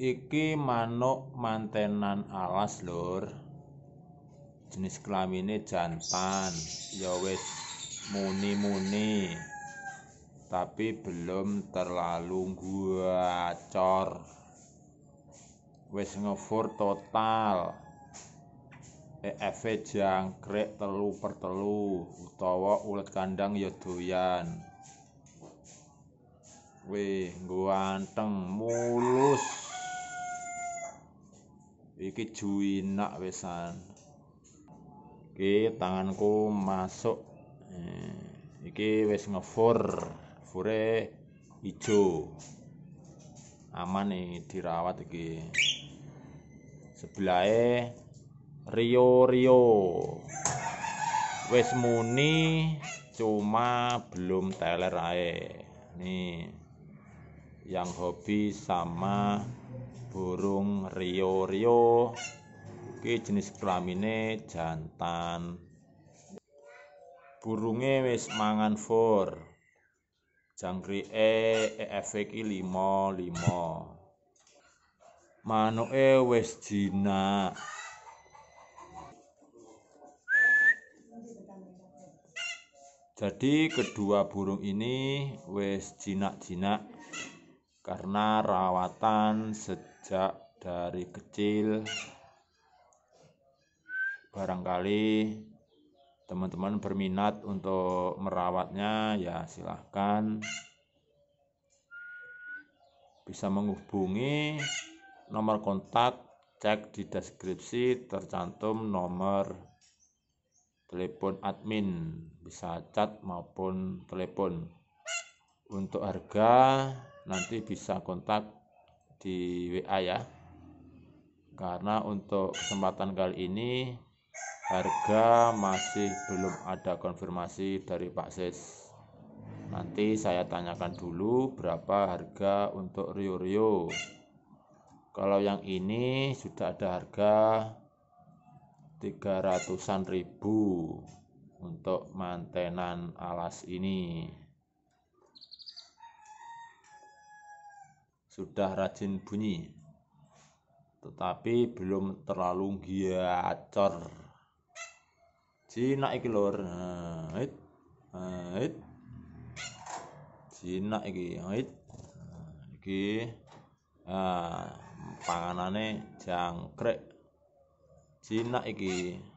Iki manuk mantenan alas, Lur. Jenis kelaminnya jantan, ya wis muni-muni. Tapi belum terlalu gacor. Wis ngefur total. Efek jangkrik telu per telu utawa ulet kandang ya doyan. gua anteng, mulus iki juinak wesan iki tanganku masuk eh, iki wes ngefur fure ijo aman nih dirawat iki eh Rio Rio Wes muni cuma belum teler ae nih yang hobi sama Rio Rio iki jenis kelamine jantan burunge wis mangan fur efek EF limo limo, manuk e wis jina Jadi kedua burung ini wis jinak-jinak karena rawatan sejak dari kecil barangkali teman-teman berminat untuk merawatnya ya silahkan bisa menghubungi nomor kontak cek di deskripsi tercantum nomor telepon admin bisa cat maupun telepon untuk harga nanti bisa kontak di WA ya karena untuk kesempatan kali ini harga masih belum ada konfirmasi dari Pak Sis nanti saya tanyakan dulu berapa harga untuk Rio Rio kalau yang ini sudah ada harga 300-an ribu untuk mantenan alas ini sudah rajin bunyi tetapi belum terlalu giacor Cina iki lor hait hait Cina iki hait nah, iki ah panganane jangkrik Cina iki